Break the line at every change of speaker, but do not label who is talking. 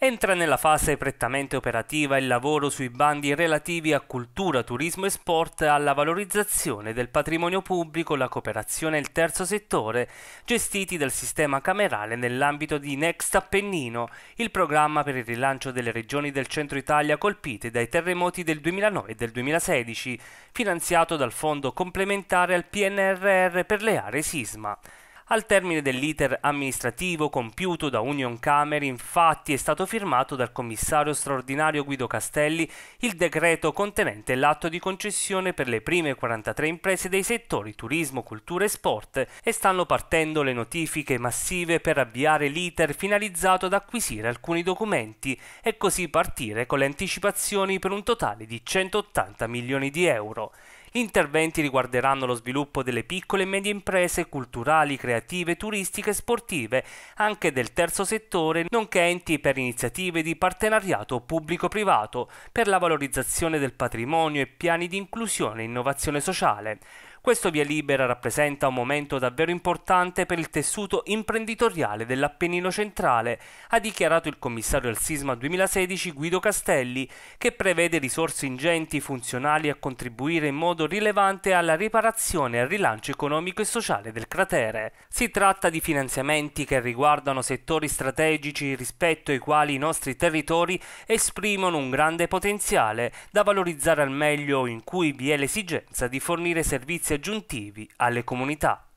Entra nella fase prettamente operativa il lavoro sui bandi relativi a cultura, turismo e sport, alla valorizzazione del patrimonio pubblico, la cooperazione e il terzo settore, gestiti dal sistema camerale nell'ambito di Next Appennino, il programma per il rilancio delle regioni del centro Italia colpite dai terremoti del 2009 e del 2016, finanziato dal fondo complementare al PNRR per le aree sisma. Al termine dell'iter amministrativo compiuto da Union Camere, infatti, è stato firmato dal commissario straordinario Guido Castelli il decreto contenente l'atto di concessione per le prime 43 imprese dei settori turismo, cultura e sport e stanno partendo le notifiche massive per avviare l'iter finalizzato ad acquisire alcuni documenti e così partire con le anticipazioni per un totale di 180 milioni di euro. Gli interventi riguarderanno lo sviluppo delle piccole e medie imprese culturali, creative, turistiche e sportive, anche del terzo settore, nonché enti per iniziative di partenariato pubblico-privato, per la valorizzazione del patrimonio e piani di inclusione e innovazione sociale. Questo via libera rappresenta un momento davvero importante per il tessuto imprenditoriale dell'Appennino centrale, ha dichiarato il commissario al sisma 2016 Guido Castelli, che prevede risorse ingenti funzionali a contribuire in modo rilevante alla riparazione e al rilancio economico e sociale del cratere. Si tratta di finanziamenti che riguardano settori strategici rispetto ai quali i nostri territori esprimono un grande potenziale da valorizzare al meglio in cui vi è l'esigenza di fornire servizi aggiuntivi alle comunità